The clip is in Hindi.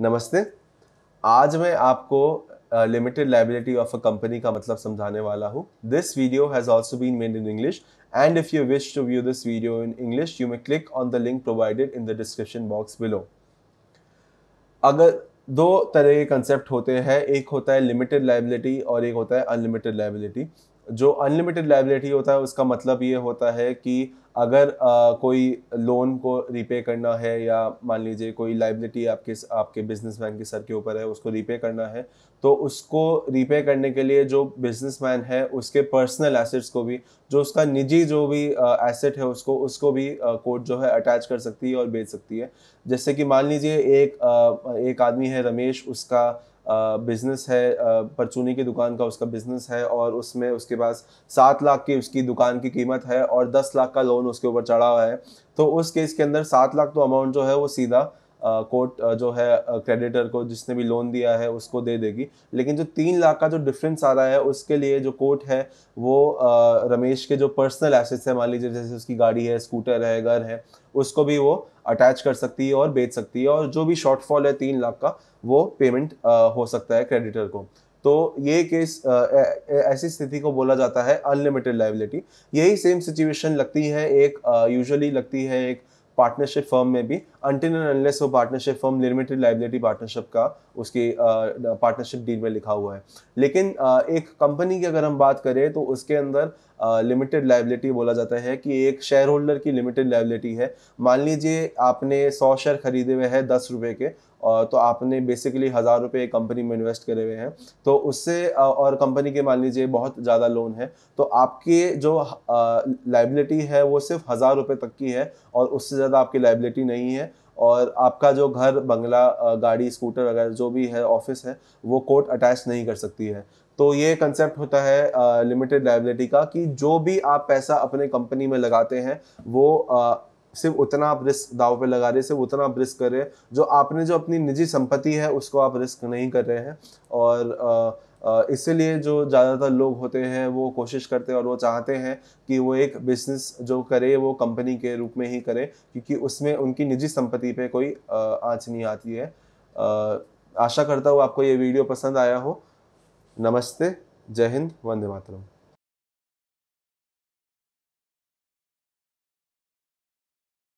नमस्ते आज मैं आपको limited liability of a company का मतलब समझाने वाला हूँ this video has also been made in English and if you wish to view this video in English you may click on the link provided in the description box below अगर दो तरह के कंसेप्ट होते हैं एक होता है लिमिटेड लाइबिलिटी और एक होता है अनलिमिटेड लाइबिलिटी जो अनलिमिटेड लाइबिलिटी होता है उसका मतलब ये होता है कि अगर आ, कोई लोन को रीपे करना है या मान लीजिए कोई लाइबिलिटी आपके आपके बिजनेस मैन के सर के ऊपर है उसको रीपे करना है तो उसको रीपे करने के लिए जो बिजनेस मैन है उसके पर्सनल एसेट्स को भी जो उसका निजी जो भी एसेट है उसको उसको भी कोर्ट जो है अटैच कर सकती है और बेच सकती है जैसे कि मान लीजिए एक आ, एक आदमी है रमेश उसका बिज़नेस है परचूनी की दुकान का उसका बिज़नेस है और उसमें उसके पास सात लाख की उसकी दुकान की कीमत है और दस लाख का लोन उसके ऊपर चढ़ा हुआ है तो उस केस के अंदर सात लाख तो अमाउंट जो है वो सीधा कोर्ट जो है क्रेडिटर को जिसने भी लोन दिया है उसको दे देगी लेकिन जो तीन लाख का जो डिफरेंस आ रहा है उसके लिए जो कोर्ट है वो रमेश के जो पर्सनल एसेट्स है मान लीजिए जैसे उसकी गाड़ी है स्कूटर है घर है उसको भी वो अटैच कर सकती है और बेच सकती है और जो भी शॉर्टफॉल है तीन लाख का वो पेमेंट हो सकता है क्रेडिटर को तो ये केस ऐसी स्थिति को बोला जाता है अनलिमिटेड लाइबिलिटी यही सेम सिचुएशन लगती है एक यूजुअली लगती है एक पार्टनरशिप फर्म में भी अनटिल एंड अनलेस वो partnership form limited liability partnership का उसकी पार्टनरशिप डील में लिखा हुआ है लेकिन एक कंपनी की अगर हम बात करें तो उसके अंदर लिमिटेड लाइबिलिटी बोला जाता है कि एक शेयर होल्डर की लिमिटेड लाइबिलिटी है मान लीजिए आपने सौ शेयर खरीदे हुए हैं दस रुपये के और तो आपने बेसिकली हज़ार रुपये कंपनी में इन्वेस्ट करे हुए हैं तो उससे और कंपनी के मान लीजिए बहुत ज़्यादा लोन है तो आपके जो लाइबिलिटी है वो सिर्फ हज़ार रुपये तक की है और उससे ज़्यादा आपकी लाइबिलिटी नहीं है और आपका जो घर बंगला गाड़ी स्कूटर वगैरह जो भी है ऑफिस है वो कोर्ट अटैच नहीं कर सकती है तो ये कंसेप्ट होता है लिमिटेड लाइबिलिटी का कि जो भी आप पैसा अपने कंपनी में लगाते हैं वो आ, सिर्फ उतना आप रिस्क दाव पे लगा रहे सिर्फ उतना आप रिस्क कर रहे हैं जो आपने जो अपनी निजी संपत्ति है उसको आप रिस्क नहीं कर रहे हैं और आ, इसीलिए जो ज़्यादातर लोग होते हैं वो कोशिश करते हैं और वो चाहते हैं कि वो एक बिजनेस जो करे वो कंपनी के रूप में ही करे क्योंकि उसमें उनकी निजी संपत्ति पे कोई आँच नहीं आती है आशा करता हूँ आपको ये वीडियो पसंद आया हो नमस्ते जय हिंद वंदे मातरम